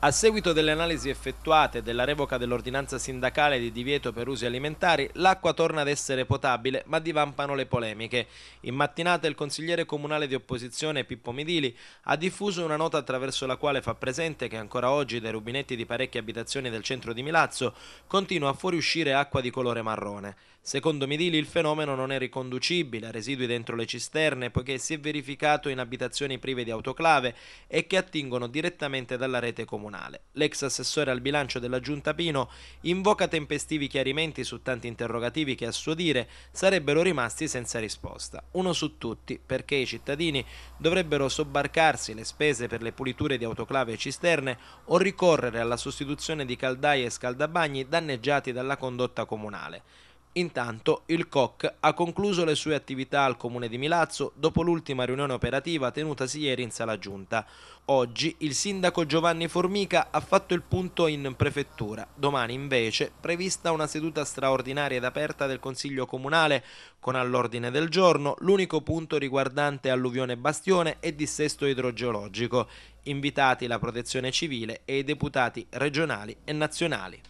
A seguito delle analisi effettuate della revoca dell'ordinanza sindacale di divieto per usi alimentari, l'acqua torna ad essere potabile, ma divampano le polemiche. In mattinata il consigliere comunale di opposizione Pippo Midili ha diffuso una nota attraverso la quale fa presente che ancora oggi dai rubinetti di parecchie abitazioni del centro di Milazzo continua a fuoriuscire acqua di colore marrone. Secondo Midili il fenomeno non è riconducibile a residui dentro le cisterne, poiché si è verificato in abitazioni prive di autoclave e che attingono direttamente dalla rete comunale comunale. L'ex assessore al bilancio della Giunta Pino invoca tempestivi chiarimenti su tanti interrogativi che a suo dire sarebbero rimasti senza risposta. Uno su tutti, perché i cittadini dovrebbero sobbarcarsi le spese per le puliture di autoclave e cisterne o ricorrere alla sostituzione di caldaie e scaldabagni danneggiati dalla condotta comunale. Intanto il COC ha concluso le sue attività al Comune di Milazzo dopo l'ultima riunione operativa tenutasi ieri in sala giunta. Oggi il sindaco Giovanni Formica ha fatto il punto in prefettura. Domani invece prevista una seduta straordinaria ed aperta del Consiglio Comunale con all'ordine del giorno l'unico punto riguardante alluvione Bastione e dissesto idrogeologico. Invitati la protezione civile e i deputati regionali e nazionali.